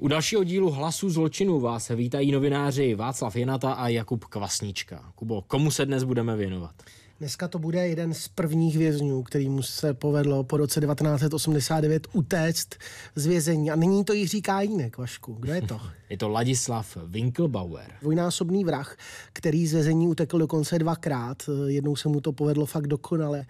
U dalšího dílu Hlasu zločinu vás vítají novináři Václav Jenata a Jakub Kvasnička. Kubo, komu se dnes budeme věnovat? Dneska to bude jeden z prvních vězňů, který mu se povedlo po roce 1989 utéct z vězení. A nyní to Jiří Kájínek, Vašku. Kdo je to? Je to Ladislav Winkelbauer. Dvojnásobný vrah, který z vězení utekl dokonce dvakrát. Jednou se mu to povedlo fakt dokonale.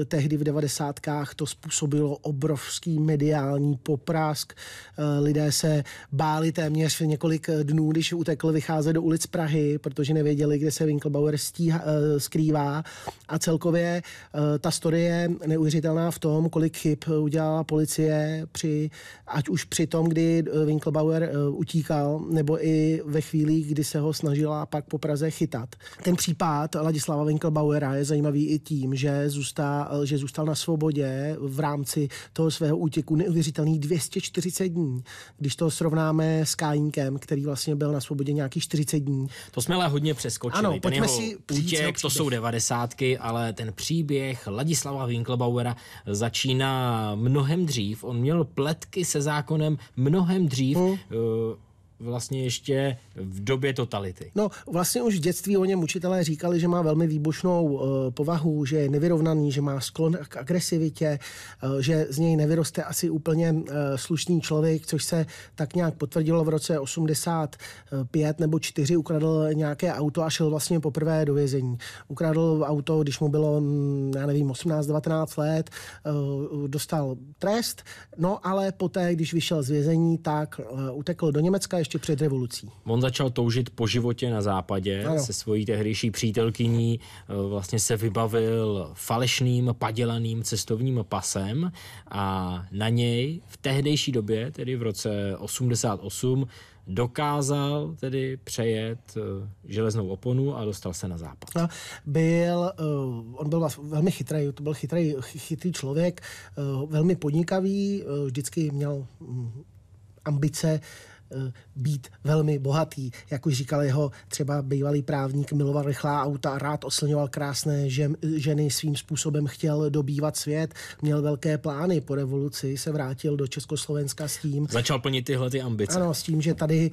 Eh, tehdy v devadesátkách to způsobilo obrovský mediální poprask. Eh, lidé se báli téměř několik dnů, když utekl vycházet do ulic Prahy, protože nevěděli, kde se Winkelbauer stíha, eh, skrývá a celkově eh, ta story je neuvěřitelná v tom, kolik chyb udělala policie, při, ať už při tom, kdy eh, Winklebauer eh, utíkal, nebo i ve chvíli, kdy se ho snažila pak po Praze chytat. Ten případ Ladislava Winklebauera je zajímavý i tím, že zůstal, že zůstal na svobodě v rámci toho svého útěku neuvěřitelných 240 dní. Když to srovnáme s Kájínkem, který vlastně byl na svobodě nějakých 40 dní. To jsme ale hodně přeskočili. Ano, Ten pojďme si útěk, to jsou 90 zpátky, ale ten příběh Ladislava Winklebauera začíná mnohem dřív. On měl pletky se zákonem mnohem dřív. Mm vlastně ještě v době totality. No, vlastně už v dětství o něm učitelé říkali, že má velmi výbušnou uh, povahu, že je nevyrovnaný, že má sklon k agresivitě, uh, že z něj nevyroste asi úplně uh, slušný člověk, což se tak nějak potvrdilo v roce 85 nebo 4 ukradl nějaké auto a šel vlastně poprvé do vězení. Ukradl auto, když mu bylo, mm, já nevím, 18-19 let, uh, dostal trest, no ale poté, když vyšel z vězení, tak uh, utekl do Německa, ještě před revolucí. On začal toužit po životě na západě ano. se svojí tehdejší přítelkyní, eh, vlastně se vybavil falešným, padělaným cestovním pasem a na něj v tehdejší době, tedy v roce 88, dokázal tedy přejet eh, železnou oponu a dostal se na západ. A byl, eh, on byl velmi chytrý, to byl chytrý, chytrý člověk, velmi podnikavý, vždycky měl mm, ambice být velmi bohatý. Jak už říkal jeho třeba bývalý právník, miloval rychlá auta rád oslňoval krásné ženy, svým způsobem chtěl dobývat svět, měl velké plány po revoluci, se vrátil do Československa s tím. Začal plnit tyhle ty ambice. Ano, s tím, že tady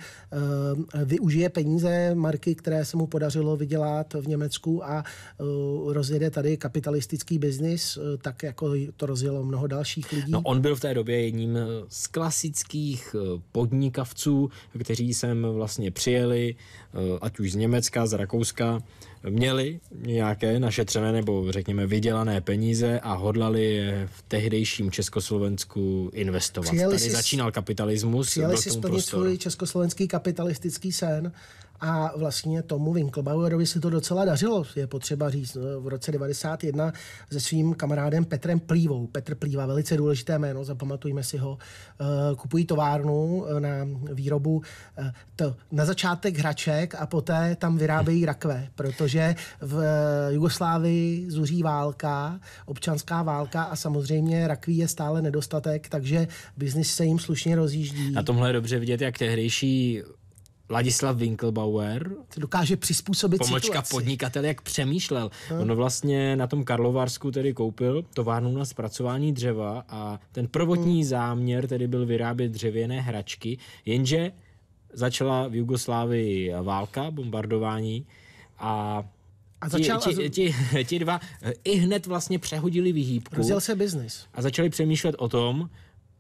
uh, využije peníze marky, které se mu podařilo vydělat v Německu a uh, rozjede tady kapitalistický biznis, uh, tak jako to rozjelo mnoho dalších lidí. No, on byl v té době jedním z klasických podnikavců, kteří sem vlastně přijeli, eh, ať už z Německa, z Rakouska, měli nějaké našetřené nebo řekněme vydělané peníze a hodlali je v tehdejším Československu investovat. Přijeli Tady si, začínal kapitalismus. Přijeli si splnit svůj československý kapitalistický sen a vlastně tomu Winklebauerovi se to docela dařilo, je potřeba říct. No, v roce 91 se svým kamarádem Petrem Plívou. Petr Plíva, velice důležité jméno, zapamatujme si ho. Eh, kupují továrnu eh, na výrobu eh, to, na začátek hraček a poté tam vyrábějí rakve, protože v Jugoslávii zuří válka, občanská válka a samozřejmě rakví je stále nedostatek, takže biznis se jim slušně rozjíždí. Na tomhle je dobře vidět, jak tehdejší Ladislav Winkelbauer. To dokáže přizpůsobit Pomočka situaci. podnikatel, jak přemýšlel. Hmm. On vlastně na tom Karlovarsku tedy koupil továrnu na zpracování dřeva a ten prvotní hmm. záměr tedy byl vyrábět dřevěné hračky, jenže začala v Jugoslávii válka, bombardování a a začal, ti, ti, ti, ti dva eh, i hned vlastně přehodili vyhýbku. Rozjel se biznis. A začali přemýšlet o tom,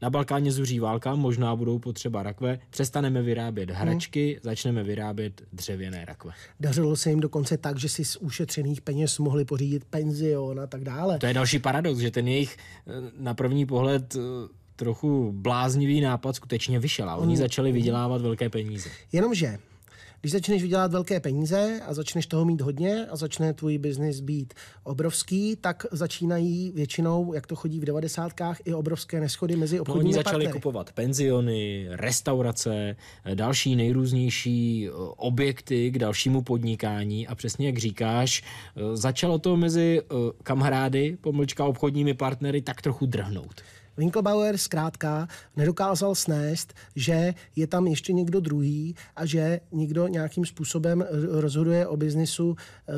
na Balkáně zuří válka, možná budou potřeba rakve, přestaneme vyrábět hmm. hračky, hmm. začneme vyrábět dřevěné rakve. Dařilo se jim dokonce tak, že si z ušetřených peněz mohli pořídit penzion a tak dále. To je další paradox, že ten jejich eh, na první pohled eh, trochu bláznivý nápad skutečně vyšel a oni hmm. začali vydělávat velké peníze. Jenomže když začneš vydělat velké peníze a začneš toho mít hodně a začne tvůj biznis být obrovský, tak začínají většinou, jak to chodí v devadesátkách, i obrovské neschody mezi obchodními no, Oni partnery. začali kupovat penziony, restaurace, eh, další nejrůznější eh, objekty k dalšímu podnikání a přesně jak říkáš, eh, začalo to mezi kamarády, pomlčka obchodními partnery tak trochu drhnout. Winklebauer zkrátka nedokázal snést, že je tam ještě někdo druhý a že někdo nějakým způsobem rozhoduje o biznisu eh,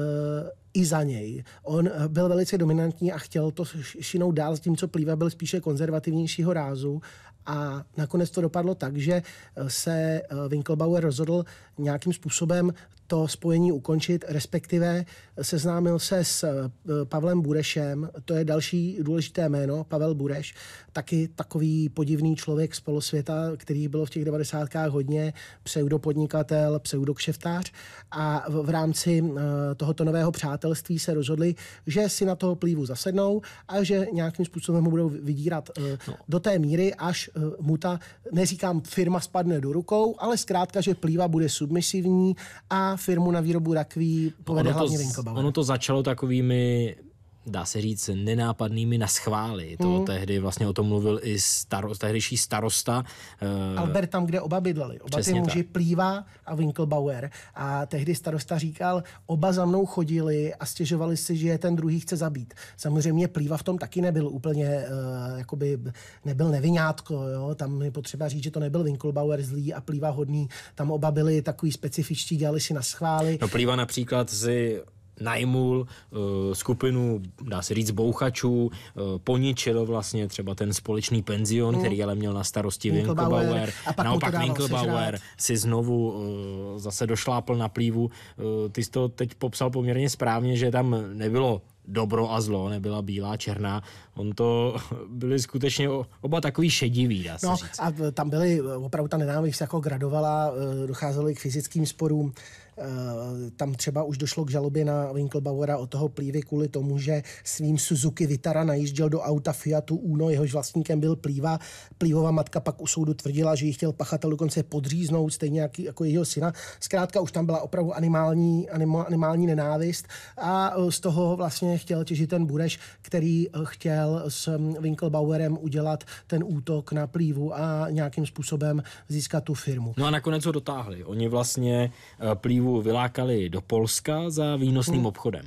i za něj. On eh, byl velice dominantní a chtěl to šinou dál, tím co plývá, byl spíše konzervativnějšího rázu a nakonec to dopadlo tak, že eh, se Winklebauer rozhodl nějakým způsobem to spojení ukončit, respektive seznámil se s eh, Pavlem Burešem, to je další důležité jméno, Pavel Bureš, taky takový podivný člověk z polosvěta, který bylo v těch 90. hodně, pseudopodnikatel, pseudokšeftář a v rámci eh, tohoto nového přátelství se rozhodli, že si na toho plívu zasednou a že nějakým způsobem mu budou vydírat eh, no. do té míry, až mu ta, neříkám firma spadne do rukou, ale zkrátka, že plíva bude submisivní a firmu na výrobu rakví povede no, hlavně to, Vinko Bauer. Ono to začalo takovými dá se říct, nenápadnými na schvály. To hmm. tehdy vlastně o tom mluvil i staro, tehdejší starosta. Uh, Albert tam, kde oba bydleli. Oba ty muži, tak. Plíva a Winkelbauer. A tehdy starosta říkal, oba za mnou chodili a stěžovali si, že je ten druhý chce zabít. Samozřejmě Plíva v tom taky nebyl úplně, uh, jakoby nebyl nevinátko. Jo? Tam je potřeba říct, že to nebyl Winkelbauer zlý a Plíva hodný. Tam oba byli takový specifičtí, dělali si na schvály. No Plíva například si najmul eh, skupinu, dá se říct, bouchačů, eh, poničil vlastně třeba ten společný penzion, mm. který ale měl na starosti Winklebauer. A Naopak Winklebauer si znovu eh, zase došlápl na plívu. Ty jsi to teď popsal poměrně správně, že tam nebylo dobro a zlo, nebyla bílá, černá. On to byli skutečně oba takový šedivý, dá se no, říct. A tam byly opravdu ta nenávist jako gradovala, docházelo i k fyzickým sporům. Eh, tam třeba už došlo k žalobě na Winklebauera o toho plívy kvůli tomu, že svým Suzuki Vitara najížděl do auta Fiatu Uno, jehož vlastníkem byl plíva. Plívová matka pak u soudu tvrdila, že ji chtěl pachatel dokonce podříznout, stejně jako jeho syna. Zkrátka už tam byla opravdu animální, animální nenávist a eh, z toho vlastně chtěl těžit ten Bureš, který eh, chtěl s mm, Winklebauerem udělat ten útok na plívu a nějakým způsobem získat tu firmu. No a nakonec ho dotáhli. Oni vlastně plívu pivu vylákali do Polska za výnosným hmm. obchodem.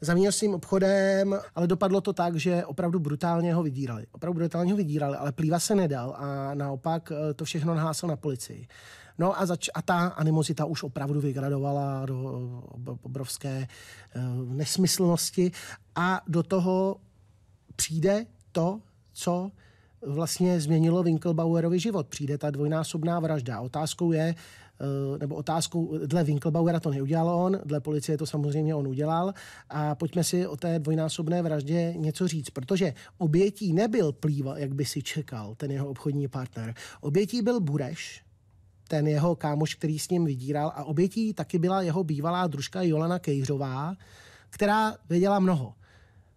Za výnosným obchodem, ale dopadlo to tak, že opravdu brutálně ho vydírali. Opravdu brutálně ho vydírali, ale plýva se nedal a naopak eh, to všechno nahásil na policii. No a, zač- a ta animozita už opravdu vygradovala do eh, obrovské eh, nesmyslnosti a do toho přijde to, co vlastně změnilo Winkelbauerovi život. Přijde ta dvojnásobná vražda. Otázkou je, Eh, nebo otázkou, dle Winklebauera to neudělal on, dle policie to samozřejmě on udělal a pojďme si o té dvojnásobné vraždě něco říct, protože obětí nebyl plýva, jak by si čekal ten jeho obchodní partner. Obětí byl Bureš, ten jeho kámoš, který s ním vydíral a obětí taky byla jeho bývalá družka Jolana Kejřová, která věděla mnoho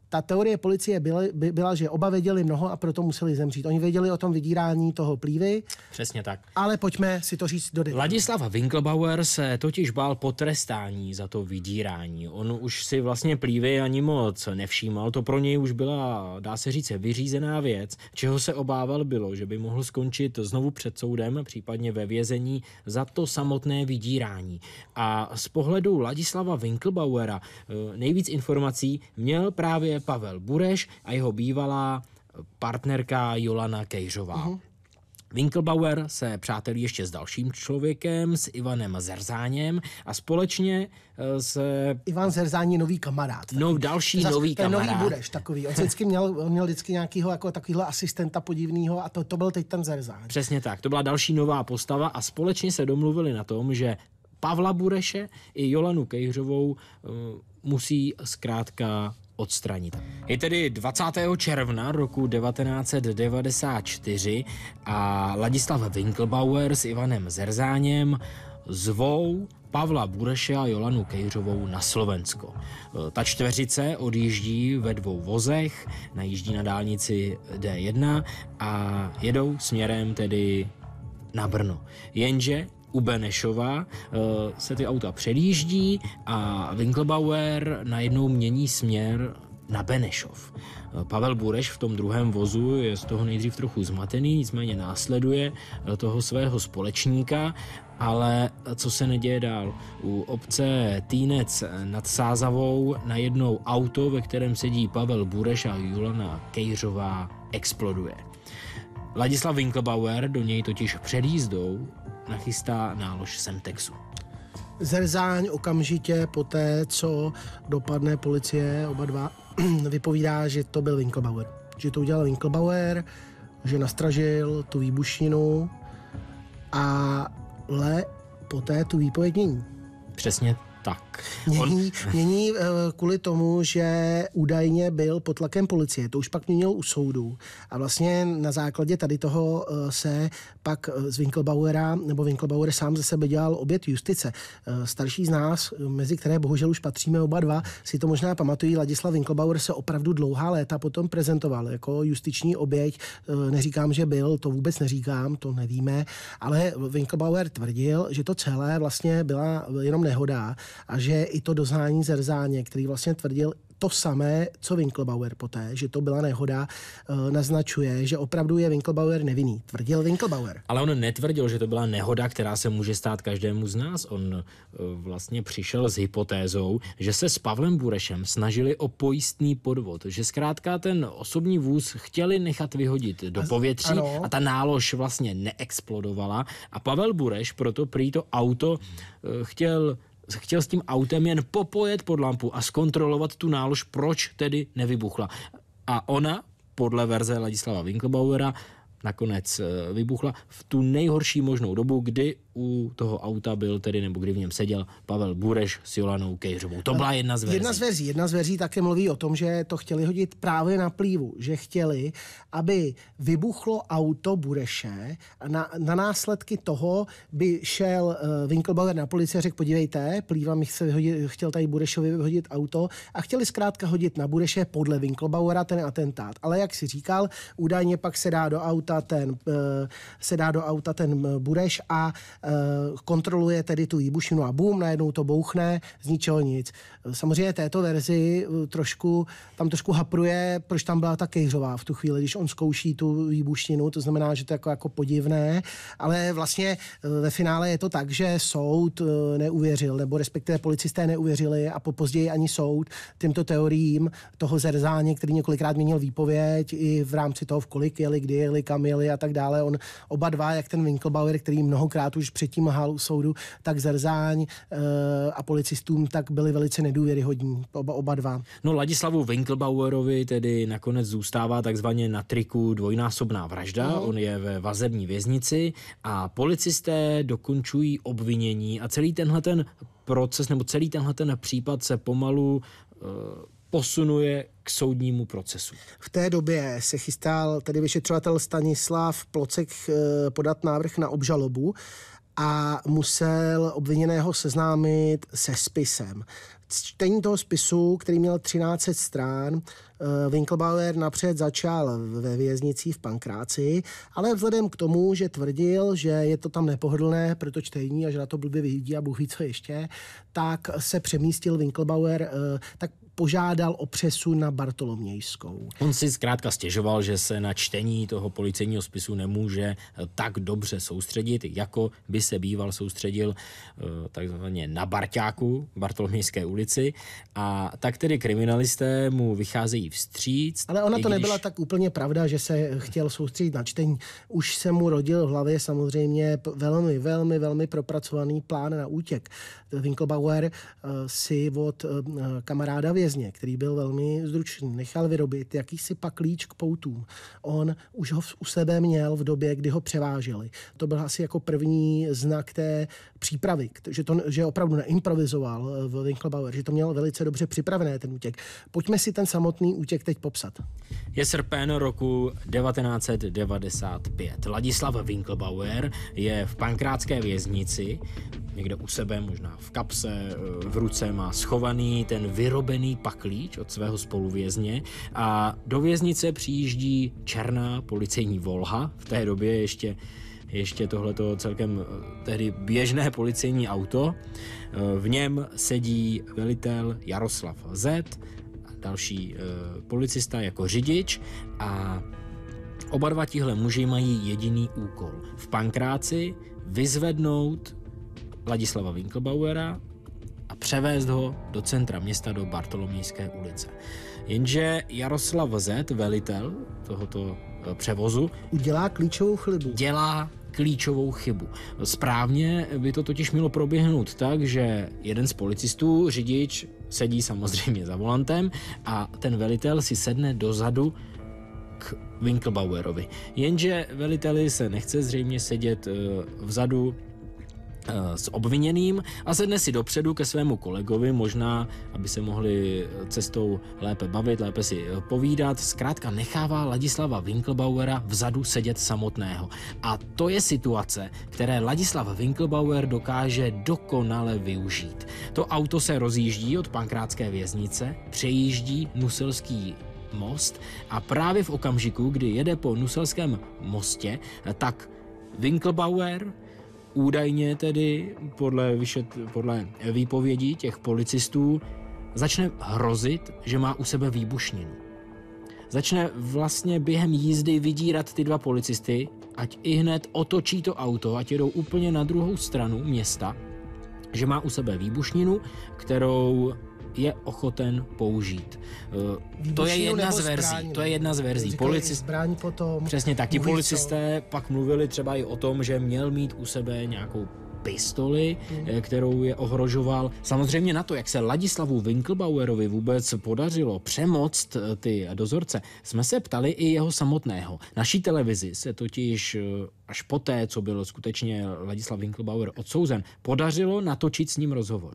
ta teorie policie byla, by, byla, že oba věděli mnoho a proto museli zemřít. Oni věděli o tom vydírání toho plívy. Přesně tak. Ale pojďme si to říct do detailu. Ladislav Winklebauer se totiž bál potrestání za to vydírání. On už si vlastně plívy ani moc nevšímal. To pro něj už byla, dá se říct, vyřízená věc. Čeho se obával bylo, že by mohl skončit znovu před soudem, případně ve vězení za to samotné vydírání. A z pohledu Ladislava Winklebauera eh, nejvíc informací měl právě je Pavel Bureš a jeho bývalá partnerka Jolana Kejřová. Uh-huh. Winkelbauer se přátelí ještě s dalším člověkem, s Ivanem Zerzáněm a společně e, s... Ivan Zerzání je nový kamarád. No, další Zas, nový kamarád. nový budeš takový. On vždycky měl, on měl vždycky nějakého jako takovýhle asistenta podivného a to, to byl teď ten Zerzán. Přesně tak. To byla další nová postava a společně se domluvili na tom, že Pavla Bureše i Jolanu Kejřovou e, musí zkrátka odstranit. Je tedy 20. června roku 1994 a Ladislav Winkelbauer s Ivanem Zerzáněm zvou Pavla Bureše a Jolanu Kejřovou na Slovensko. E, ta čtveřice odjíždí ve dvou vozech, najíždí na dálnici D1 a jedou směrem tedy na Brno. Jenže u Benešova eh, se ty auta předjíždí a Winklebauer najednou mění směr na Benešov. Eh, Pavel Bureš v tom druhém vozu je z toho nejdřív trochu zmatený, nicméně následuje eh, toho svého společníka, ale co se neděje dál? U obce Týnec nad Sázavou najednou auto, ve kterém sedí Pavel Bureš a Julana Kejřová, exploduje. Ladislav Winklebauer do něj totiž před jízdou nachystá nálož Semtexu. Zerzáň okamžitě po té, co dopadne policie, oba dva, vypovídá, že to byl Winklebauer. Že to udělal Winklebauer, že nastražil tu výbušninu, ale poté tu výpověď mění. Přesně tak. Mění, on... mění eh, kvůli tomu, že údajně byl pod tlakem policie. To už pak měnil u soudu. A vlastně na základě tady toho eh, se pak eh, z Winkelbauera, nebo Winkelbauer sám ze sebe dělal obět justice. Starší z nás, mezi které bohužel už patříme oba dva, si to možná pamatují, Ladislav Winkelbauer se opravdu dlouhá léta potom prezentoval jako justiční oběť. Neříkám, že byl, to vůbec neříkám, to nevíme, ale Winkelbauer tvrdil, že to celé vlastně byla jenom nehoda a že i to dozhání Zerzáně, který vlastně tvrdil to samé, co Winklebauer poté, že to byla nehoda, eh, naznačuje, že opravdu je Winklebauer nevinný. Tvrdil Winklebauer. Ale on netvrdil, že to byla nehoda, která se může stát každému z nás. On eh, vlastně přišel s hypotézou, že se s Pavlem Burešem snažili o pojistný podvod, že zkrátka ten osobní vůz chtěli nechat vyhodit do povětří ano. a ta nálož vlastně neexplodovala a Pavel Bureš proto prý to auto eh, chtěl chtěl s tím autem jen popojet pod lampu a zkontrolovat tu nálož, proč tedy nevybuchla. A ona, podle verze Ladislava Winklebauera, nakonec eh, vybuchla v tu nejhorší možnou dobu, kdy u toho auta byl tedy, nebo kdy v něm seděl Pavel Bureš s Jolanou Kejřovou. To byla jedna z verzí. Jedna z verzí, jedna z verzí také mluví o tom, že to chtěli hodit právě na plívu, že chtěli, aby vybuchlo auto Bureše a na, na následky toho by šel uh, Winkelbauer na policii a řekl, podívejte, plíva mi chce vyhodit, chtěl tady Burešovi vyhodit auto a chtěli zkrátka hodit na Bureše podle Winkelbauera ten atentát. Ale jak si říkal, údajně pak se dá do auta auta ten, eh, se dá do auta ten eh, Budeš a eh, kontroluje tedy tu výbušinu a bum, najednou to bouchne, z ničeho nic. Samozřejmě této verzi trošku, tam trošku hapruje, proč tam byla ta Kejřová v tu chvíli, když on zkouší tu výbušninu, to znamená, že to je jako, jako podivné, ale vlastně ve finále je to tak, že soud neuvěřil, nebo respektive policisté neuvěřili a po později ani soud těmto teoriím toho zerzáně, který několikrát měnil výpověď i v rámci toho, v kolik jeli, kdy jeli, kam Kamily a tak dále. On oba dva, jak ten Winkelbauer, který mnohokrát už předtím hál u soudu, tak Zerzáň eh, a policistům, tak byli velice nedůvěryhodní, oba, oba dva. No Ladislavu Winkelbauerovi tedy nakonec zůstává takzvaně na triku dvojnásobná vražda. No. On je ve vazební věznici a policisté dokončují obvinění a celý tenhle ten proces nebo celý tenhle ten případ se pomalu eh, posunuje k soudnímu procesu. V té době se chystal tedy vyšetřovatel Stanislav Plocek eh, podat návrh na obžalobu a musel obviněného seznámit se spisem. Čtení toho spisu, který měl 13 strán, eh, Winkelbauer napřed začal ve věznici v Pankráci, ale vzhledem k tomu, že tvrdil, že je to tam nepohodlné pro to čtení a že na to blbě vyjídí a Bůh ví co ještě, tak se přemístil Winkelbauer, eh, tak požádal o přesun na Bartolomějskou. On si zkrátka stěžoval, že se na čtení toho policejního spisu nemůže eh, tak dobře soustředit, jako by se býval soustředil eh, takzvaně na Barťáku, Bartolomějské ulici. A tak tedy kriminalisté mu vycházejí vstříc. Ale ona to když... nebyla tak úplně pravda, že se chtěl soustředit na čtení. Už se mu rodil v hlavě samozřejmě velmi, velmi, velmi propracovaný plán na útěk. Winkelbauer eh, si od kamaráda vězně, který byl velmi zručný, nechal vyrobit jakýsi paklíč k poutům. On už ho u sebe měl v době, kdy ho převáželi. To byl asi jako první znak té přípravy, že, to, že opravdu neimprovizoval eh, v Winklebauer, že to měl velice dobře připravené ten útěk. Pojďme si ten samotný útěk teď popsat. Je srpen roku 1995. Ladislav Winklebauer je v pankrátské věznici, někde u sebe, možná v kapse, eh, v ruce má schovaný ten vyrobený paklíč od svého spoluvězně a do věznice přijíždí černá policejní volha, v té době ještě ještě tohleto celkem eh, tehdy běžné policejní auto. Eh, v něm sedí velitel Jaroslav Z, další eh, policista jako řidič a Oba dva tihle muži mají jediný úkol. V pankráci vyzvednout Ladislava Winkelbauera, převést ho do centra města do Bartolomějské ulice. Jenže Jaroslav Z, velitel tohoto e, převozu, udělá klíčovou chybu. Dělá klíčovou chybu. Správně by to totiž mělo proběhnout tak, že jeden z policistů, řidič, sedí samozřejmě za volantem a ten velitel si sedne dozadu k Winklebauerovi. Jenže veliteli se nechce zřejmě sedět e, vzadu Eh, s obviněným a sedne si dopředu ke svému kolegovi, možná, aby se mohli eh, cestou lépe bavit, lépe si eh, povídat. Zkrátka nechává Ladislava Winkelbauera vzadu sedět samotného. A to je situace, které Ladislav Winkelbauer dokáže dokonale využít. To auto se rozjíždí od pankrátské věznice, přejíždí nuselský most a právě v okamžiku, kdy jede po Nuselském mostě, tak Winkelbauer údajně tedy podle, vyšet, podle výpovědí těch policistů začne hrozit, že má u sebe výbušninu. Začne vlastně během jízdy vydírat ty dva policisty, ať i hned otočí to auto, ať jedou úplně na druhou stranu města, že má u sebe výbušninu, kterou je ochoten použít. to je jedna z verzí. To je jedna z verzí. Říkali potom. Přesně tak. Ti policisté co? pak mluvili třeba i o tom, že měl mít u sebe nějakou pistoli, mhm. eh, kterou je ohrožoval. Samozřejmě na to, jak se Ladislavu Winklbauerovi vůbec podařilo přemoct eh, ty dozorce, jsme se ptali i jeho samotného. Naší televizi se totiž eh, až poté, co byl skutečně Ladislav Winklbauer odsouzen, podařilo natočit s ním rozhovor.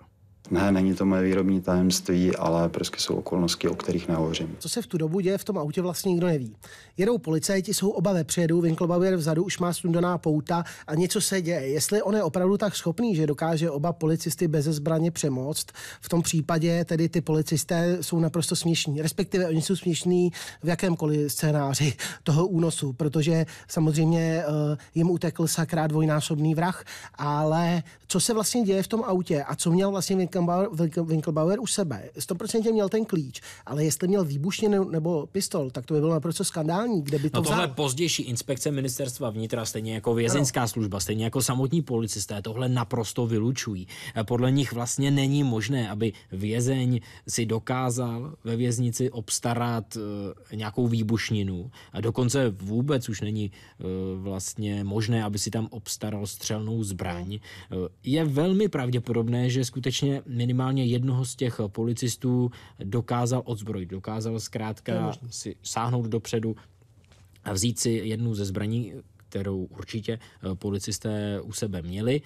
Ne, není to moje výrobní tajemství, ale prostě jsou okolnosti, o kterých nehovořím. Co se v tu dobu děje v tom autě vlastně nikdo neví. Jedou policajti, jsou oba předu, Winklebauer vzadu už má stundaná pouta a něco se děje. Jestli on je opravdu tak schopný, že dokáže oba policisty bez zbraně přemoct, v tom případě tedy ty policisté jsou naprosto směšní. Respektive oni jsou směšní v jakémkoliv scénáři toho únosu, protože samozřejmě eh, jim utekl sakrát dvojnásobný vrah, ale co se vlastně děje v tom autě a co měl vlastně Winkelbauer, Winkelbauer u sebe. 100% měl ten klíč, ale jestli měl výbušninu nebo pistol, tak to by bylo naprosto skandální, kde by to no tohle vzal. pozdější inspekce ministerstva vnitra, stejně jako vězeňská ano. služba, stejně jako samotní policisté, tohle naprosto vylučují. E, podle nich vlastně není možné, aby vězeň si dokázal ve věznici obstarat e, nějakou výbušninu. A dokonce vůbec už není e, vlastně možné, aby si tam obstaral střelnou zbraň. Je velmi pravděpodobné, že skutečně minimálně jednoho z těch policistů dokázal odzbrojit, dokázal zkrátka si sáhnout dopředu a vzít si jednu ze zbraní, kterou určitě eh, policisté u sebe měli.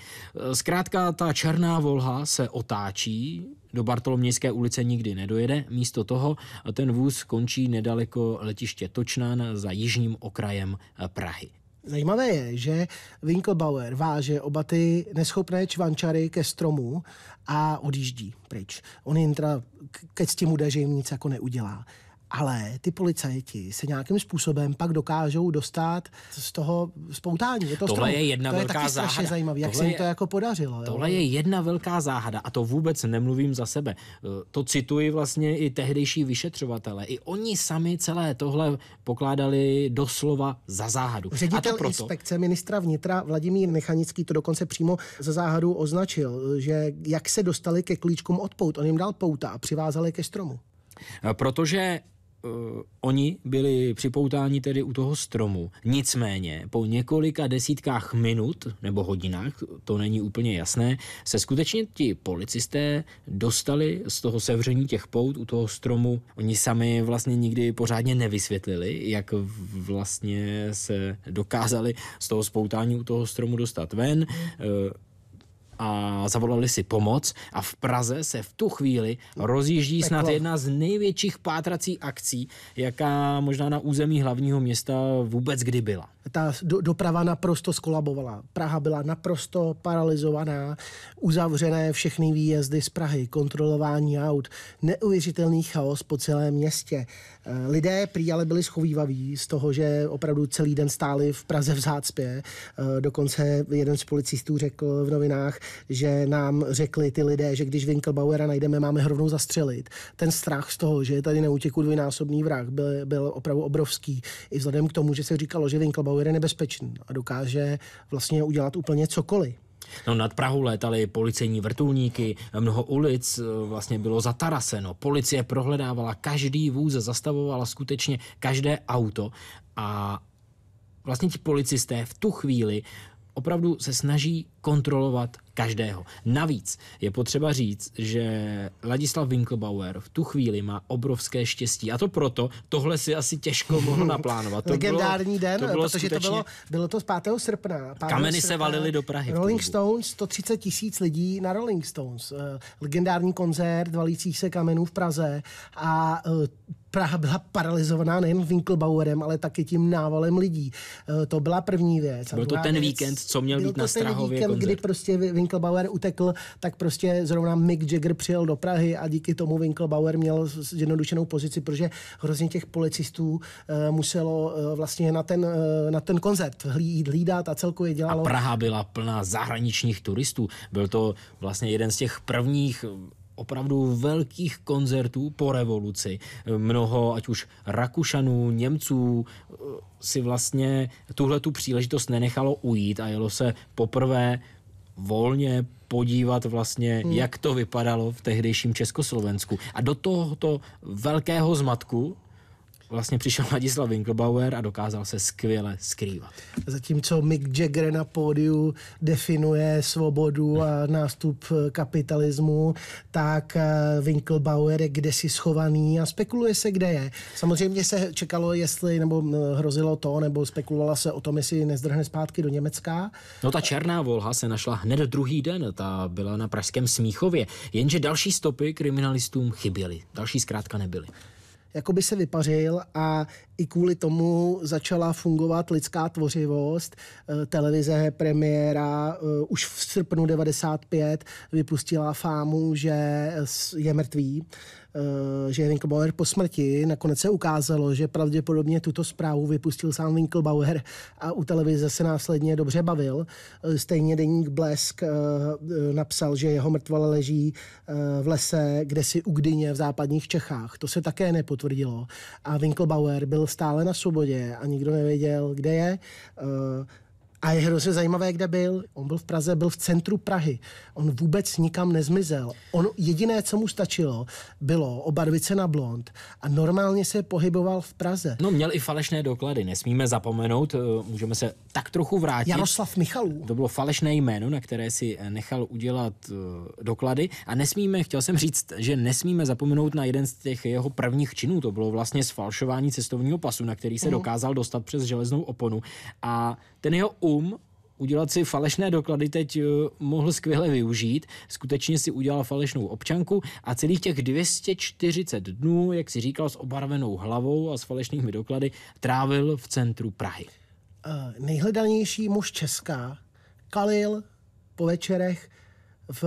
Eh, zkrátka ta černá volha se otáčí, do Bartolomějské ulice nikdy nedojede, místo toho eh, ten vůz končí nedaleko letiště Točnán za jižním okrajem Prahy. Zajímavé je, že Winkelbauer váže oba ty neschopné čvančary ke stromu a odjíždí pryč. On jim teda ke cti že jim nic jako neudělá ale ty policajti se nějakým způsobem pak dokážou dostat z toho spoutání. Je to tohle strom. je jedna to velká je taky záhada. zajímavý, jak se jim to jako podařilo. Tohle jo? je jedna velká záhada a to vůbec nemluvím za sebe. Eh, to cituji vlastně i tehdejší vyšetřovatele. I oni sami celé tohle pokládali doslova za záhadu. Ředitel a to proto... inspekce ministra vnitra Vladimír Mechanický to dokonce přímo za záhadu označil, že jak se dostali ke klíčkům od pout. On jim dal pouta a přivázali ke stromu. Eh, protože uh, oni byli připoutáni tedy u toho stromu. Nicméně po několika desítkách minut nebo hodinách, to není úplně jasné, se skutečně ti policisté dostali z toho sevření těch pout u toho stromu. Oni sami vlastně nikdy pořádně nevysvětlili, jak vlastně se dokázali z toho spoutání u toho stromu dostat ven. Uh, a zavolali si pomoc a v Praze se v tu chvíli rozjíždí Peklo. snad jedna z největších pátrací akcí, jaká možná na území hlavního města vůbec kdy byla ta do, doprava naprosto skolabovala. Praha byla naprosto paralizovaná, uzavřené všechny výjezdy z Prahy, kontrolování aut, neuvěřitelný chaos po celém městě. E, lidé prý ale byli schovývaví z toho, že opravdu celý den stáli v Praze v zácpě. E, dokonce jeden z policistů řekl v novinách, že nám řekli ty lidé, že když Winkelbauera najdeme, máme hrovnou zastřelit. Ten strach z toho, že je tady na dvojnásobný vrah, byl, byl opravdu obrovský. I vzhledem k tomu, že se říkalo, že Winkelbauer je nebezpečný a dokáže vlastně udělat úplně cokoliv. No nad Prahu létaly policejní vrtulníky, mnoho ulic eh, vlastně bylo zataraseno. Policie prohledávala každý vůz, zastavovala skutečně každé auto a vlastně ti policisté v tu chvíli opravdu se snaží kontrolovat každého. Navíc je potřeba říct, že Ladislav Winklebauer v tu chvíli má obrovské štěstí. A to proto, tohle si asi těžko mohl naplánovat. To Legendární bylo, den, to bylo protože to bylo, bylo to z 5. srpna. 5. Kameny srpna, se valily do Prahy. Rolling Stones, 130 tisíc lidí na Rolling Stones. Eh, legendární koncert valících se kamenů v Praze. A eh, Praha byla paralizovaná nejen Winkelbauerem, ale taky tím návalem lidí. E, to byla první věc. Byl to ten věc, víkend, co měl být na Strahově víkend, koncert. kdy prostě Winkelbauer utekl, tak prostě zrovna Mick Jagger přijel do Prahy a díky tomu Winkelbauer měl zjednodušenou pozici, protože hrozně těch policistů e, muselo e, vlastně na ten, na ten koncert hlídat, hlídat a celkově dělalo. A Praha byla plná zahraničních turistů. Byl to vlastně jeden z těch prvních opravdu velkých koncertů po revoluci. Mnoho, ať už Rakušanů, Němců, eh, si vlastně tuhle tu příležitost nenechalo ujít a jelo se poprvé volně podívat vlastně, hmm. jak to vypadalo v tehdejším Československu. A do tohoto velkého zmatku vlastně přišel Ladislav Winklbauer a dokázal se skvěle skrývat. Zatímco Mick Jagger na pódiu definuje svobodu a nástup kapitalismu, tak eh, Winklbauer je kde si schovaný a spekuluje se, kde je. Samozřejmě se čekalo, jestli, nebo eh, hrozilo to, nebo spekulovala se o tom, jestli nezdrhne zpátky do Německa. No ta černá volha se našla hned druhý den, ta byla na pražském Smíchově, jenže další stopy kriminalistům chyběly, další zkrátka nebyly jakoby se vypařil a i kvůli tomu začala fungovat lidská tvořivost. Eh, televize premiéra eh, už v srpnu 95 vypustila fámu, že je mrtvý. Eh, že Winkelbauer po smrti. Nakonec se ukázalo, že pravděpodobně tuto zprávu vypustil sám Winkelbauer a u televize se následně dobře bavil. Eh, stejně deník Blesk eh, napsal, že jeho mrtvole leží v lese, kde si u Gdyně v západních Čechách. To se také nepotvrdilo. A Winkelbauer byl stále na svobodě a nikdo nevěděl, kde je. A je hrozně zajímavé, kde byl. On byl v Praze, byl v centru Prahy. On vůbec nikam nezmizel. On jediné, co mu stačilo, bylo obarvit se na blond a normálně se pohyboval v Praze. No měl i falešné doklady, nesmíme zapomenout, eh, můžeme se tak trochu vrátit. Jaroslav Michalů. To bylo falešné jméno, na které si eh, nechal udělat eh, doklady a nesmíme, chtěl jsem říct, že nesmíme zapomenout na jeden z těch jeho prvních činů, to bylo vlastně sfalšování cestovního pasu, na který se mm. dokázal dostat přes železnou oponu a ten jeho boom udělat si falešné doklady teď eh, mohl skvěle využít. Skutečně si udělal falešnou občanku a celých těch 240 dnů, jak si říkal, s obarvenou hlavou a s falešnými doklady trávil v centru Prahy. Uh, nejhledanější muž Česká kalil po večerech v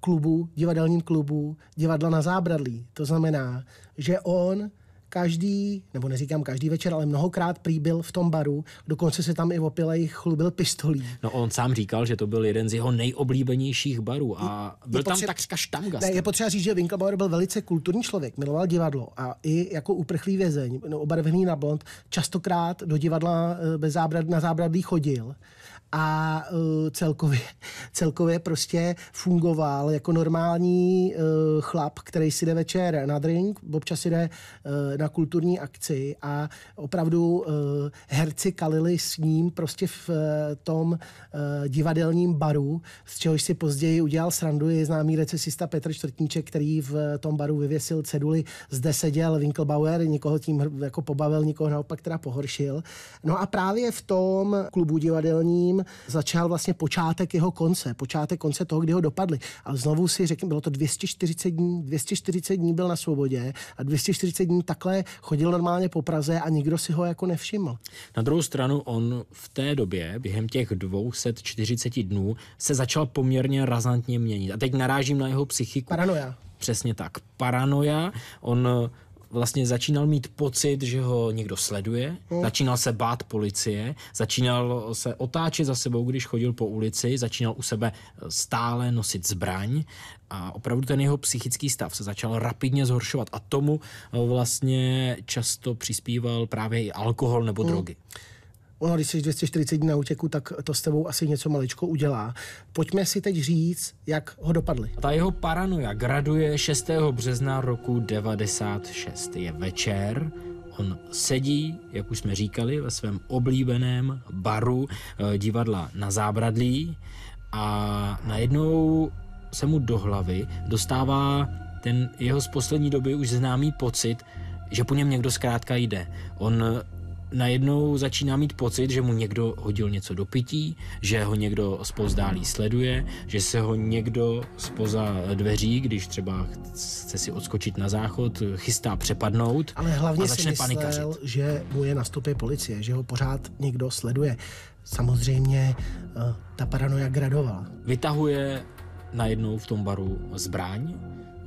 klubu, divadelním klubu divadla na zábradlí. To znamená, že on každý, nebo neříkám každý večer, ale mnohokrát prý byl v tom baru, dokonce se tam i opilej chlubil pistolí. No on sám říkal, že to byl jeden z jeho nejoblíbenějších barů a je, byl je potřeba, tam takřka štamgast. Ne, je potřeba říct, že winkelbauer byl velice kulturní člověk, miloval divadlo a i jako uprchlý vězeň, no, obarvený na blond, častokrát do divadla eh, bez zábrad, na zábradlí chodil a e, celkově, celkově prostě fungoval jako normální e, chlap, který si jde večer na drink, občas jde e, na kulturní akci a opravdu herci kalili s ním prostě v tom divadelním baru, z čehož si později udělal srandu, je známý recesista Petr Čtvrtníček, který v tom baru vyvěsil ceduly, zde seděl Winkelbauer, nikoho tím jako pobavil, nikoho naopak teda pohoršil. No a právě v tom klubu divadelním začal vlastně počátek jeho konce, počátek konce toho, kdy ho dopadli. A znovu si řekl, bylo to 240 dní, 240 dní byl na svobodě a 240 dní takhle chodil normálně po Praze a nikdo si ho jako nevšiml. Na druhou stranu on v té době, během těch 240 dnů, se začal poměrně razantně měnit. A teď narážím na jeho psychiku. Paranoja. Přesně tak. Paranoja. On vlastně začínal mít pocit, že ho někdo sleduje, hmm. začínal se bát policie, začínal se otáčet za sebou, když chodil po ulici, začínal u sebe eh, stále nosit zbraň a opravdu ten jeho psychický stav se začal rapidně zhoršovat a tomu eh, vlastně často přispíval právě i alkohol nebo hmm. drogy ono, když jsi 240 dní na útěku, tak to s tebou asi něco maličko udělá. Pojďme si teď říct, jak ho dopadly. Ta jeho paranoja graduje 6. března roku 96. Je večer, On sedí, jak už jsme říkali, ve svém oblíbeném baru eh, divadla na zábradlí a najednou se mu do hlavy dostává ten jeho z poslední doby už známý pocit, že po něm někdo zkrátka jde. On najednou začíná mít pocit, že mu někdo hodil něco do pití, že ho někdo spozdálí sleduje, že se ho někdo spoza dveří, když třeba chce si odskočit na záchod, chystá přepadnout Ale hlavně a začne si myslel, panikařit. že mu je na stopě policie, že ho pořád někdo sleduje. Samozřejmě eh, ta paranoja gradovala. Vytahuje najednou v tom baru zbraň,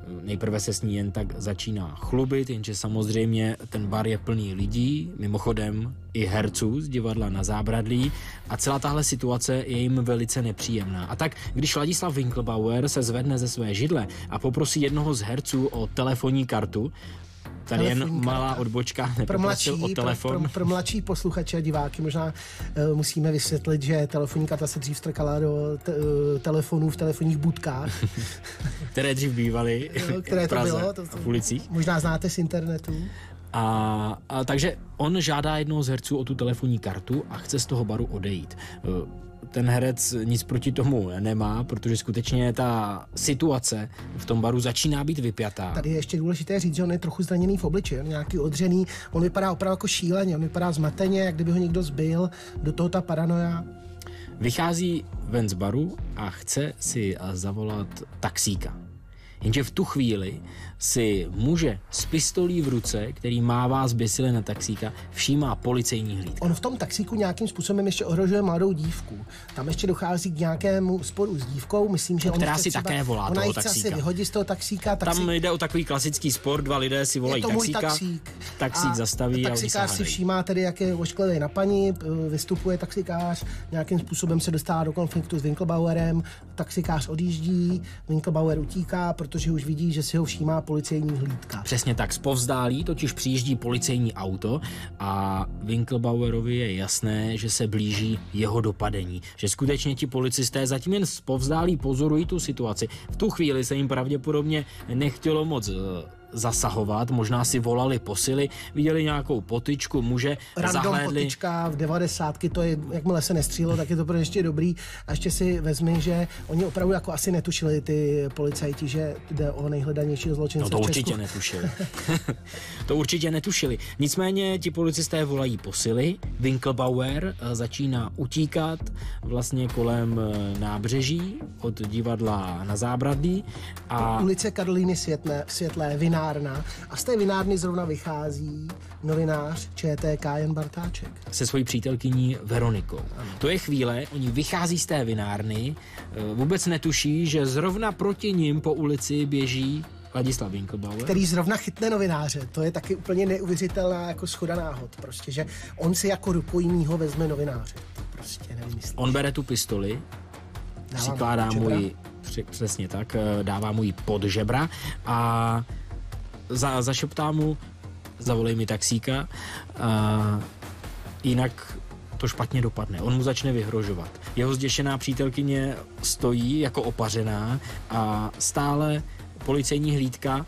Nejprve se s ní jen tak začíná chlubit, jenže samozřejmě ten bar je plný lidí, mimochodem i herců z divadla na zábradlí a celá tahle situace je jim velice nepříjemná. A tak, když Ladislav Winklbauer se zvedne ze své židle a poprosí jednoho z herců o telefonní kartu, Tady jen malá odbočka, pro mladší, o telefon. Pro, pro, pro mladší posluchače a diváky možná uh, musíme vysvětlit, že telefonní karta se dřív strkala do te, uh, telefonů v telefonních budkách. které dřív bývaly no, které v Praze to bylo, to, to, v ulicích. Možná znáte z internetu. A, a takže on žádá jednoho z herců o tu telefonní kartu a chce z toho baru odejít. Uh, ten herec nic proti tomu nemá, protože skutečně ta situace v tom baru začíná být vypjatá. Tady je ještě důležité říct, že on je trochu zraněný v obliči, on je nějaký odřený, on vypadá opravdu jako šíleně, on vypadá zmateně, jak kdyby ho někdo zbyl, do toho ta paranoja. Vychází ven z baru a chce si eh, zavolat taxíka. Jenže v tu chvíli si muže s pistolí v ruce, který má vás bysile na taxíka, všímá policejní hlídka. On v tom taxíku nějakým způsobem ještě ohrožuje mladou dívku. Tam ještě dochází k nějakému sporu s dívkou, myslím, že no, která si třeba, také volá ona toho taxíka. Asi vyhodí z toho taxíka. Taxík. Tam jde o takový klasický spor, dva lidé si volají je to taxíka. taxík. Taxík a zastaví a Taxikář si všímá tedy, jak je ošklivý na paní, vystupuje taxikář, nějakým způsobem se dostává do konfliktu s Winklebauerem, taxikář odjíždí, Winklebauer utíká, protože už vidí, že si ho všímá policejní hlídka. Přesně tak, povzdálí totiž přijíždí policejní auto a Winklebauerovi je jasné, že se blíží jeho dopadení, že skutečně ti policisté zatím jen povzdálí pozorují tu situaci. V tu chvíli se jim pravděpodobně nechtělo moc eh, zasahovat, možná si volali posily, viděli nějakou potičku, muže, Random zahlédli. potička v devadesátky, to je, jakmile se nestřílo, tak je to pro ještě dobrý. A ještě si vezmi, že oni opravdu jako asi netušili ty policajti, že jde o nejhledanějšího zločince No to určitě netušili. to určitě netušili. Nicméně ti policisté volají posily, Winkelbauer eh, začíná utíkat vlastně kolem eh, nábřeží od divadla na zábradlí a... Ulice Karolíny Světlé, Světlé Vina vinárna a z té vinárny zrovna vychází novinář ČTK Jan Bartáček. Se svojí přítelkyní Veronikou. Ano. To je chvíle, oni vychází z té vinárny, eh, vůbec netuší, že zrovna proti ním po ulici běží Ladislav Winkelbauer. Který zrovna chytne novináře. To je taky úplně neuvěřitelná jako schoda náhod. Prostě, že on si jako rukojmího vezme novináře. To prostě nevím, On bere tu pistoli, přikládá mu ji, přesně tak, eh, dává mu ji pod žebra a za, zašeptá mu, zavolej mi taxíka a jinak to špatně dopadne. On mu začne vyhrožovat. Jeho zděšená přítelkyně stojí jako opařená a stále policejní hlídka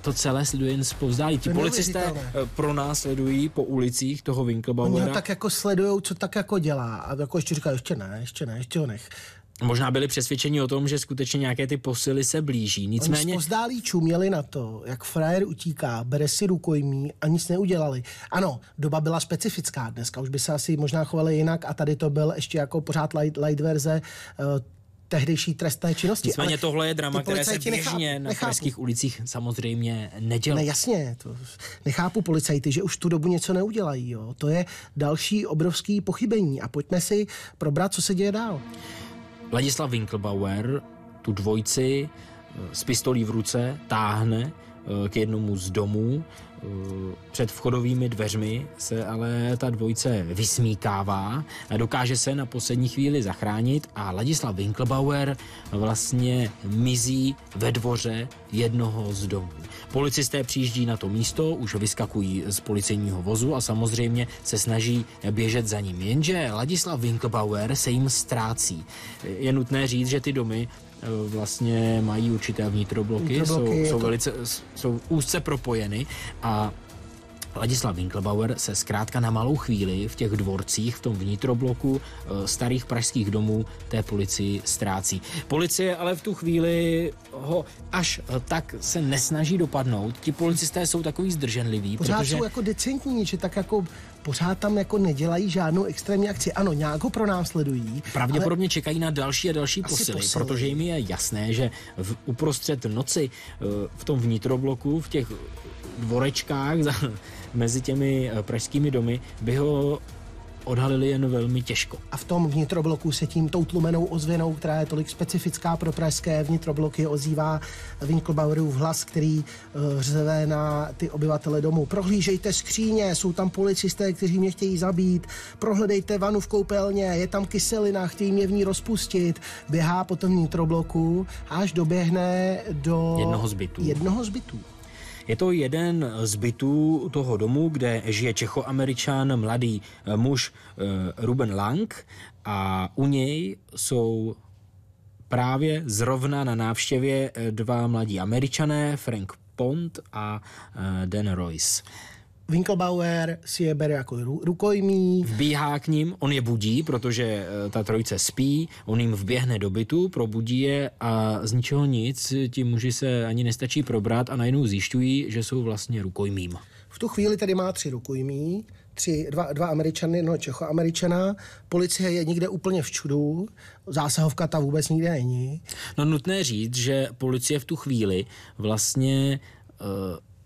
to celé sleduje jen zpovzdálí. Ti policisté eh, Pro nás sledují po ulicích toho Winklebauera. Oni ho tak jako sledujou, co tak jako dělá. A jako ještě říká, ještě ne, ještě ne, ještě ho nech možná byli přesvědčeni o tom, že skutečně nějaké ty posily se blíží. Nicméně... Oni pozdálí čuměli na to, jak frajer utíká, bere si rukojmí a nic neudělali. Ano, doba byla specifická dneska, už by se asi možná chovali jinak a tady to byl ještě jako pořád light, light verze eh, tehdejší trestné činnosti. Nicméně ale tohle je drama, které se běžně nechápu, na krajských ulicích samozřejmě nedělá. Ne, jasně, to nechápu policajty, že už tu dobu něco neudělají. Jo. To je další obrovský pochybení a pojďme si probrat, co se děje dál. Ladislav Winkelbauer tu dvojici s eh, pistolí v ruce táhne k jednomu z domů. Eh, před vchodovými dveřmi se ale ta dvojce vysmíkává, a dokáže se na poslední chvíli zachránit a Ladislav Winklebauer vlastně mizí ve dvoře jednoho z domů. Policisté přijíždí na to místo, už vyskakují z policejního vozu a samozřejmě se snaží běžet za ním. Jenže Ladislav Winklebauer se jim ztrácí. Je nutné říct, že ty domy E, vlastně mají určité vnitrobloky, vnitrobloky jsou, jsou, to... Jako- velice, jsou úzce propojeny a Ladislav Winklebauer se zkrátka na malou chvíli v těch dvorcích, v tom vnitrobloku e, starých pražských domů té policii ztrácí. Policie ale v tu chvíli ho až tak se nesnaží dopadnout. Ti policisté jsou takový zdrženliví. Pořád protože... jsou jako decentní, že tak jako pořád tam jako nedělají žádnou extrémní akci. Ano, nějak ho pronásledují. Pravděpodobně ale... čekají na další a další posily, posily, protože jim je jasné, že v uprostřed noci eh, v tom vnitrobloku, v těch dvorečkách za, mezi těmi eh, pražskými domy by ho odhalili jen velmi těžko. A v tom vnitrobloku se tím tou tlumenou ozvěnou, která je tolik specifická pro pražské vnitrobloky, ozývá Winkelbauerův hlas, který eh, řve na ty obyvatele domu. Prohlížejte skříně, jsou tam policisté, kteří mě chtějí zabít, prohledejte vanu v koupelně, je tam kyselina, chtějí mě v ní rozpustit. Běhá potom vnitrobloku, až doběhne do jednoho z bytů. Jednoho z bytů. Je to jeden z bytů toho domu, kde žije čechoameričan, mladý eh, muž eh, Ruben Lang a u něj jsou právě zrovna na návštěvě eh, dva mladí američané, Frank Pond a Dan Royce. Winkelbauer si je bere jako rukojmí. Vbíhá k ním, on je budí, protože e, ta trojice spí, on jim vběhne do bytu, probudí je a z ničeho nic ti muži se ani nestačí probrat a najednou zjišťují, že jsou vlastně rukojmím. V tu chvíli tady má tři rukojmí, tři, dva, dva američany, no američana. policie je někde úplně v čudu, zásahovka ta vůbec nikde není. No nutné říct, že policie v tu chvíli vlastně uh,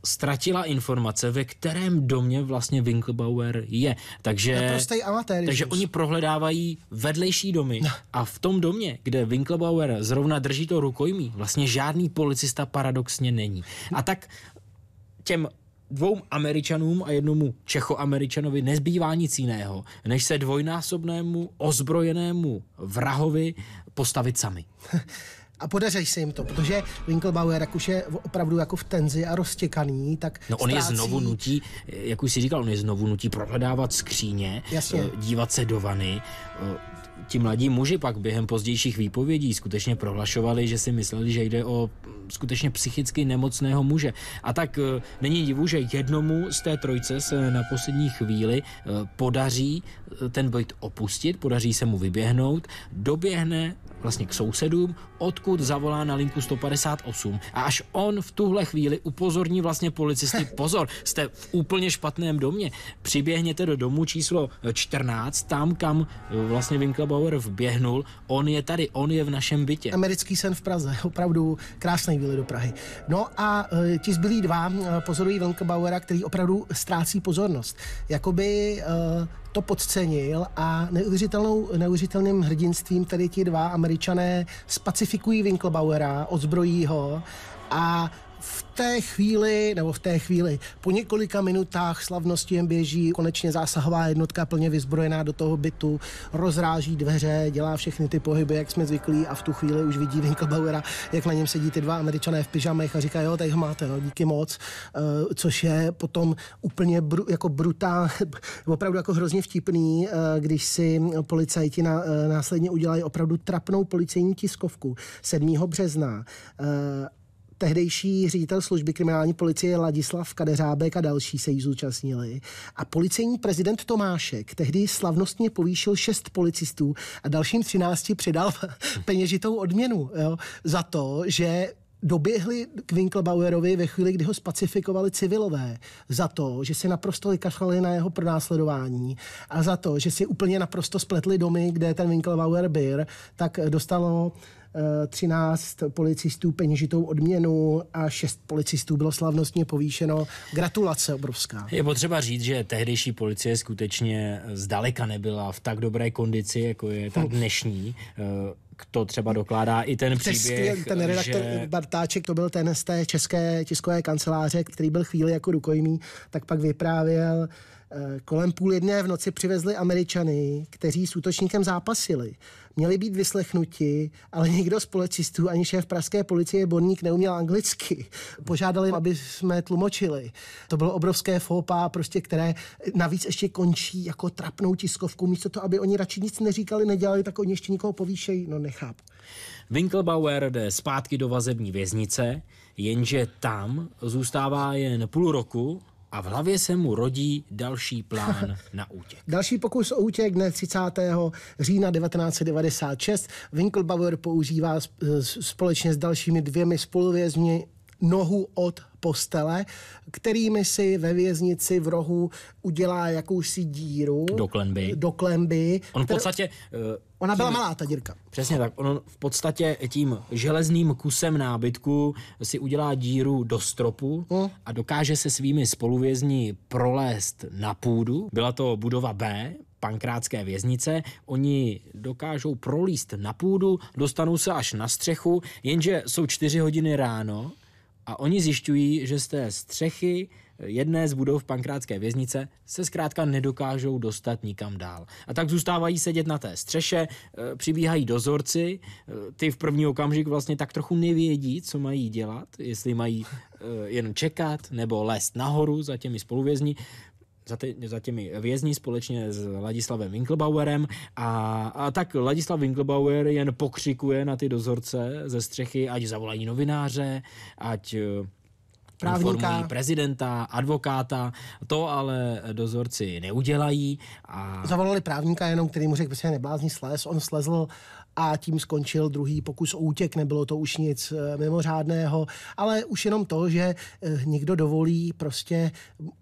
ztratila informace, ve kterém domě vlastně Winklebauer je. Takže, amatér, takže oni prohledávají vedlejší domy no. a v tom domě, kde Winklebauer zrovna drží to rukojmí, vlastně žádný policista paradoxně není. A tak těm dvou Američanům a jednomu Čechoameričanovi nezbývá nic jiného, než se dvojnásobnému ozbrojenému vrahovi postavit sami. A podaří se jim to, protože Winkelbauer, jak už je opravdu jako v tenzi a roztěkaný, tak No on ztrácí... je znovu nutí, jak už si říkal, on je znovu nutí prohledávat skříně, Jasně. Eh, dívat se do vany, eh, ti mladí muži pak během pozdějších výpovědí skutečně prohlašovali, že si mysleli, že jde o mm, skutečně psychicky nemocného muže. A tak e, není divu, že jednomu z té trojce se na poslední chvíli e, podaří e, ten byt opustit, podaří se mu vyběhnout, doběhne vlastně k sousedům, odkud zavolá na linku 158. A až on v tuhle chvíli upozorní vlastně policisty, pozor, jste v úplně špatném domě, přiběhněte do domu číslo 14, tam, kam vlastně Winkler Bauer vběhnul, on je tady, on je v našem bytě. Americký sen v Praze, opravdu krásný výlet do Prahy. No a e, ti zbylí dva e, pozorují Wilkebauera, který opravdu ztrácí pozornost. Jakoby e, to podcenil a neuvěřitelnou, neuvěřitelným hrdinstvím tady ti dva američané spacifikují Winklebauera, odzbrojí ho a v té chvíli, nebo v té chvíli, po několika minutách slavnosti jen běží konečně zásahová jednotka plně vyzbrojená do toho bytu, rozráží dveře, dělá všechny ty pohyby, jak jsme zvyklí a v tu chvíli už vidí Winka Bauera, jak na něm sedí ty dva američané v pyžamech a říká, jo, tady ho máte, no, díky moc, uh, což je potom úplně bru, jako brutál, opravdu jako hrozně vtipný, uh, když si policajti na, uh, následně udělají opravdu trapnou policejní tiskovku 7. března uh, tehdejší ředitel služby kriminální policie Ladislav Kadeřábek a další se jí zúčastnili. A policejní prezident Tomášek tehdy slavnostně povýšil šest policistů a dalším třinácti přidal peněžitou odměnu jo, za to, že doběhli k Winklebauerovi ve chvíli, kdy ho spacifikovali civilové za to, že si naprosto vykašlali na jeho pronásledování a za to, že si úplně naprosto spletli domy, kde ten Winklebauer byl, tak dostalo 13 policistů peněžitou odměnu a 6 policistů bylo slavnostně povýšeno. Gratulace obrovská. Je potřeba říct, že tehdejší policie skutečně zdaleka nebyla v tak dobré kondici, jako je ta hm. dnešní eh, to třeba dokládá i ten příběh. Ten redaktor že... Bartáček, to byl ten z té české tiskové kanceláře, který byl chvíli jako rukojmí, tak pak vyprávěl, eh, kolem půl jedné v noci přivezli Američany, kteří s útočníkem zápasili měli být vyslechnuti, ale nikdo z policistů ani šéf pražské policie Borník neuměl anglicky. Požádali, aby jsme tlumočili. To bylo obrovské fópa, prostě, které navíc ještě končí jako trapnou tiskovku. Místo to, aby oni radši nic neříkali, nedělali, tak oni ještě nikoho povýšejí. No nechápu. Winkelbauer jde zpátky do vazební věznice, jenže tam zůstává jen půl roku a v hlavě se mu rodí další plán na útěk. další pokus o útěk dne 30. října 1996. Winkelbauer používá společně s dalšími dvěmi spoluvězni nohu od postele, kterými si ve věznici v rohu udělá jakousi díru. Do klenby. Do klenby. On v podstatě... Eh, Ona byla tím, malá, ta dírka. Přesně tak. On v podstatě tím železným kusem nábytku si udělá díru do stropu hmm. a dokáže se svými spoluvězni prolézt na půdu. Byla to budova B, pankrátské věznice. Oni dokážou prolíst na půdu, dostanou se až na střechu, jenže jsou čtyři hodiny ráno a oni zjišťují, že z té střechy eh, jedné z budov pankrátské věznice se zkrátka nedokážou dostat nikam dál. A tak zůstávají sedět na té střeše, eh, přibíhají dozorci, eh, ty v první okamžik vlastně tak trochu nevědí, co mají dělat, jestli mají jen čekat nebo lézt nahoru za těmi spoluvězni za, ty, za těmi vězni společně s Ladislavem Winklebauerem a, a tak Ladislav Winklebauer jen pokřikuje na ty dozorce ze střechy, ať zavolají novináře, ať eh, právníka, prezidenta, advokáta. To ale dozorci neudělají. A... Zavolali právníka jenom, který mu řekl, že neblázní slez. On slezl a tím skončil druhý pokus o útěk. Nebylo to už nic eh, mimořádného, ale už jenom to, že eh, někdo dovolí prostě,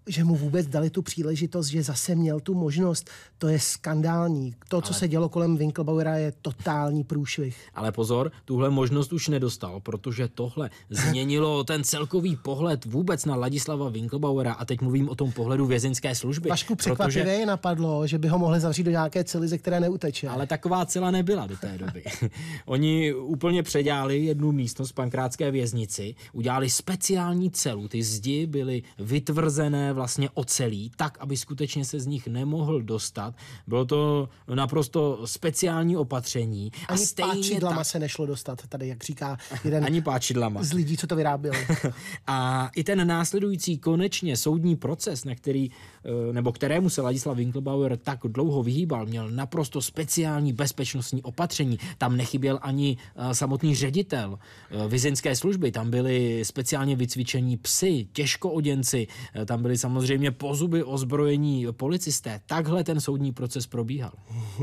že mu vůbec dali tu příležitost, že zase měl tu možnost. To je skandální. To, co ale... se dělo kolem Winklebauera, je totální průšvih. Ale pozor, tuhle možnost už nedostal, protože tohle změnilo ten celkový pohled vůbec na Ladislava Winklebauera a teď mluvím o tom pohledu vězinské služby. Vašku překvapivě protože... napadlo, že by ho mohli zavřít do nějaké cely, ze které neuteče. Ale taková cela nebyla do té doby dokumenty. Oni úplně předělali jednu místnost v pankrátské věznici, udělali speciální celu, ty zdi byly vytvrzené vlastně ocelí, tak, aby skutečně se z nich nemohl dostat. Bylo to naprosto speciální opatření. A Ani stejně páčidlama tak... se nešlo dostat, tady jak říká jeden Ani páčidlama. z lidí, co to vyráběl. a i ten následující konečně soudní proces, na který Eh, nebo kterému se Ladislav Winklbauer tak dlouho vyhýbal, měl naprosto speciální bezpečnostní opatření. Tam nechyběl ani eh, samotný ředitel eh, vizinské služby, tam byli speciálně vycvičení psy, těžkooděnci, tam byli samozřejmě pozuby ozbrojení policisté. Takhle ten soudní proces probíhal.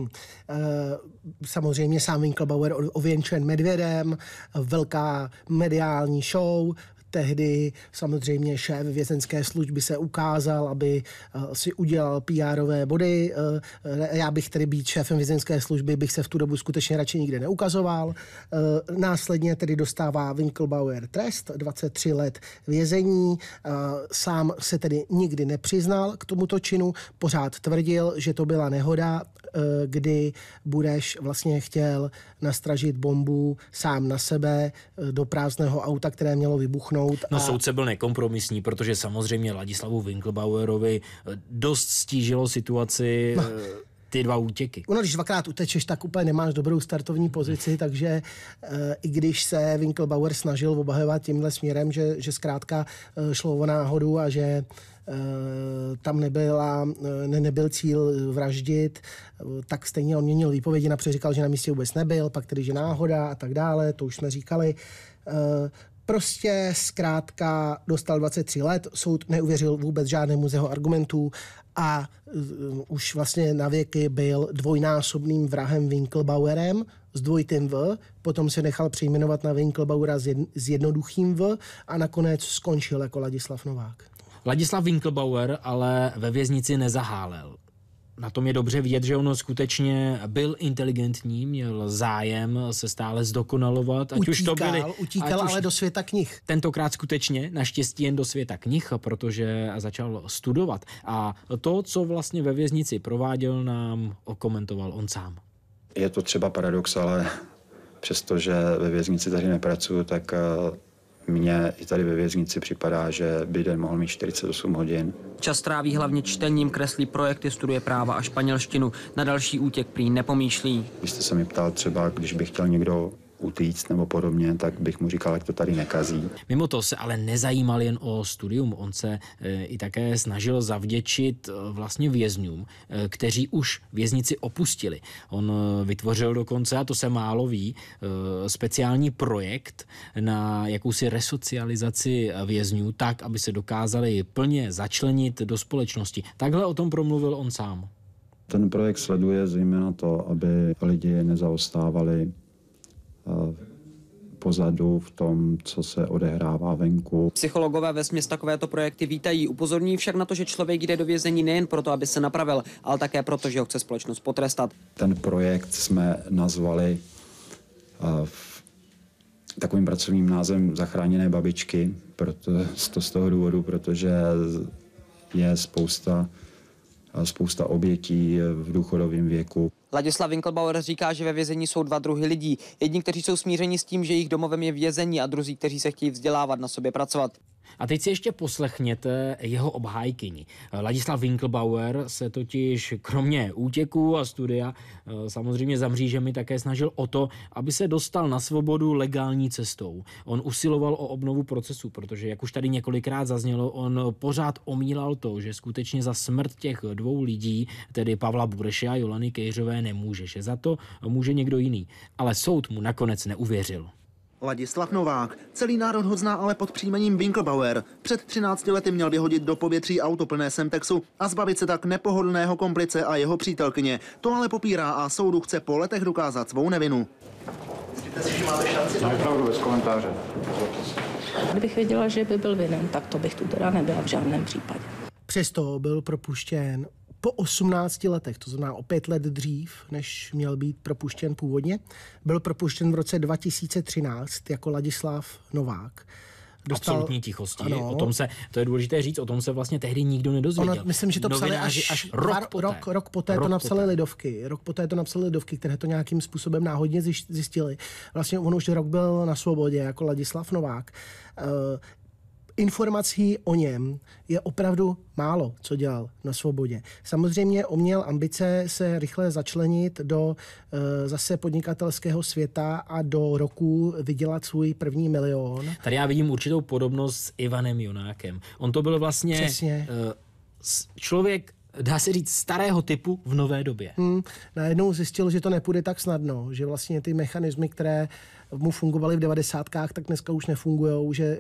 Samozřejmě sám Winklbauer ověnčen medvědem, velká mediální show, tehdy samozřejmě šéf vězenské služby se ukázal, aby eh, si udělal pr body. Eh, eh, já bych tedy být šéfem vězenské služby, bych se v tu dobu skutečně radši nikde neukazoval. Následně tedy dostává Winkelbauer trest, 23 let vězení. Sám se tedy nikdy nepřiznal k tomuto činu, pořád tvrdil, že to byla nehoda, kdy Budeš vlastně chtěl nastražit bombu sám na sebe do prázdného auta, které mělo vybuchnout soud. No, a... No soudce byl nekompromisní, protože samozřejmě Ladislavu Winklebauerovi eh, dost stížilo situaci no eh, ty dva útěky. Ono, když dvakrát utečeš, tak úplně nemáš dobrou startovní pozici, takže e, i když se Winkelbauer snažil obahovat tímhle směrem, že, že zkrátka e, šlo o náhodu a že e, tam nebyla, ne, nebyl cíl vraždit, tak stejně on měnil výpovědi, například říkal, že na místě vůbec nebyl, pak tedy, že náhoda a tak dále, to už jsme říkali. Prostě zkrátka dostal 23 let, soud neuvěřil vůbec žádnému z jeho argumentů a uh, už vlastně na věky byl dvojnásobným vrahem Winklebauerem s dvojitým V, potom se nechal přejmenovat na Winklebauera s, jedn, s jednoduchým V a nakonec skončil jako Ladislav Novák. Ladislav Winklebauer ale ve věznici nezahálel na tom je dobře vidět, že on skutečně byl inteligentní, měl zájem se stále zdokonalovat. Ať utíkal, už to byli, utíkal ale do světa knih. Tentokrát skutečně, naštěstí jen do světa knih, protože začal studovat. A to, co vlastně ve věznici prováděl, nám okomentoval on sám. Je to třeba paradox, ale přestože ve věznici tady nepracuju, tak eh, mně i tady ve věznici připadá, že by den mohl mít 48 hodin. Čas tráví hlavně čtením, kreslí projekty, studuje práva a španělštinu. Na další útěk prý nepomýšlí. Vy jste se mi ptal třeba, když by chtěl někdo utíct nebo podobně, tak bych mu říkal, jak to tady nekazí. Mimo to se ale nezajímal jen o studium, on se e, i také snažil zavděčit e, vlastně vězňům, e, kteří už věznici opustili. On vytvořil dokonce, a to se málo ví, speciální projekt na jakousi resocializaci vězňů tak, aby se dokázali plně začlenit do společnosti. Takhle o tom promluvil on sám. Ten projekt sleduje zejména to, aby lidi nezaostávali Eh, pozadu v tom, co se odehrává venku. Psychologové ve směs takovéto projekty vítají. Upozorní však na to, že člověk jde do vězení nejen proto, aby se napravil, ale také proto, že ho chce společnost potrestat. Ten projekt jsme nazvali uh, takovým pracovním názvem Zachráněné babičky, proto, to z toho důvodu, protože je spousta, eh, spousta obětí v důchodovém věku. Ladislav Winkelbauer říká, že ve vězení jsou dva druhy lidí. Jedni, kteří jsou smířeni s tím, že jejich domovem je vězení a druzí, kteří se chtějí vzdělávat, na sobě pracovat. A teď si ještě poslechněte jeho obhájkyni. Ladislav Winkelbauer se totiž kromě útěku a studia eh, samozřejmě za mřížemi také snažil o to, aby se dostal na svobodu legální cestou. On usiloval o obnovu procesu, protože jak už tady několikrát zaznělo, on pořád omílal to, že skutečně za smrt těch dvou lidí, tedy Pavla Bureše a Jolany Kejřové, nemůže, že za to může někdo jiný. Ale soud mu nakonec neuvěřil. Ladislav Novák. Celý národ ho zná ale pod příjmením Winkelbauer. Před 13 lety měl vyhodit do povětří auto plné Semtexu a zbavit se tak nepohodlného komplice a jeho přítelkyně. To ale popírá a soudu chce po letech dokázat svou nevinu. Myslíte si, že máte šanci? bez komentáře. Kdybych věděla, že by byl vinen, tak to bych tu teda nebyla v žádném případě. Přesto byl propuštěn po 18 letech, to znamená o pět let dřív, než měl být propuštěn původně. Byl propuštěn v roce 2013 jako Ladislav Novák dostal... absolutní tichosti. Ano. O tom se, to je důležité říct, o tom se vlastně tehdy nikdo nedozvěděl. Ono, myslím, že to psali až, až rok, poté. rok, rok poté rok to napsali poté. lidovky. Rok poté to napsali lidovky, které to nějakým způsobem náhodně zjistili. Vlastně on už rok byl na svobodě jako Ladislav Novák. Eh, informací o něm je opravdu málo, co dělal na svobodě. Samozřejmě on měl ambice se rychle začlenit do e, zase podnikatelského světa a do roku vydělat svůj první milion. Tady já vidím určitou podobnost s Ivanem Junákem. On to byl vlastně E, člověk dá se říct, starého typu v nové době. Hmm, najednou zjistil, že to nepůjde tak snadno, že vlastně ty mechanismy, které mu fungovaly v devadesátkách, tak dneska už nefungují, že e,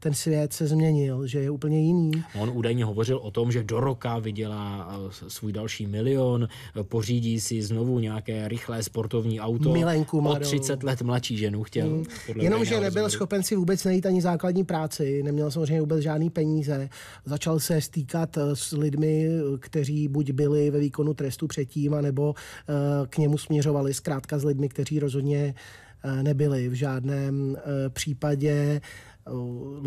ten svět se změnil, že je úplně jiný. On údajně hovořil o tom, že do roka vydělá e, svůj další milion, e, pořídí si znovu nějaké rychlé sportovní auto. Milenku Marou. O 30 let mladší ženu chtěl. Mm. Jenomže nebyl rozhodu. schopen si vůbec najít ani základní práci, neměl samozřejmě vůbec žádný peníze. Začal se stýkat s lidmi, kteří buď byli ve výkonu trestu předtím, anebo k němu směřovali zkrátka s lidmi, kteří rozhodně nebyli v žádném eh, případě eh,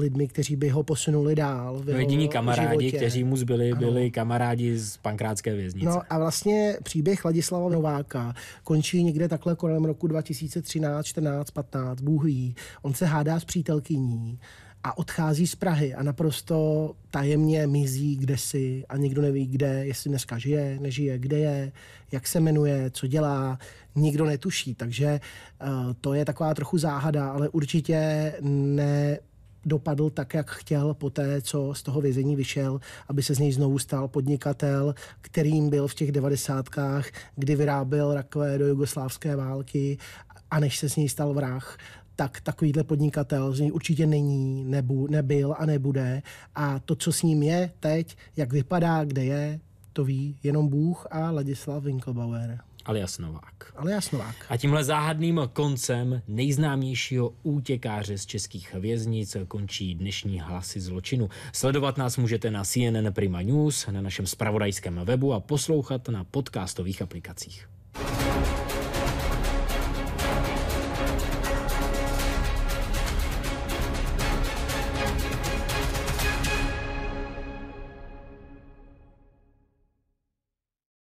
lidmi, kteří by ho posunuli dál. V no jediní kamarádi, životě. kteří mu zbyli, ano. byli kamarádi z pankrátské věznice. No a vlastně příběh Ladislava Nováka končí někde takhle kolem roku 2013, 14, 15, Bůh ví. On se hádá s přítelkyní a odchází z Prahy a naprosto tajemně mizí kde si a nikdo neví kde, jestli dneska žije, nežije, kde je, jak se jmenuje, co dělá, nikdo netuší, takže eh, to je taková trochu záhada, ale určitě ne, dopadl tak, jak chtěl po té, co z toho vězení vyšel, aby se z něj znovu stal podnikatel, kterým byl v těch devadesátkách, kdy vyráběl rakve do jugoslávské války a než se z něj stal vrah tak takovýhle podnikatel určitě není, nebu, nebyl a nebude. A to, co s ním je teď, jak vypadá, kde je, to ví jenom Bůh a Ladislav Winkelbauer. Alias Novák. Alias Novák. A tímhle záhadným koncem nejznámějšího útěkáře z českých věznic končí dnešní hlasy zločinu. Sledovat nás můžete na CNN Prima News, na našem spravodajském webu a poslouchat na podcastových aplikacích.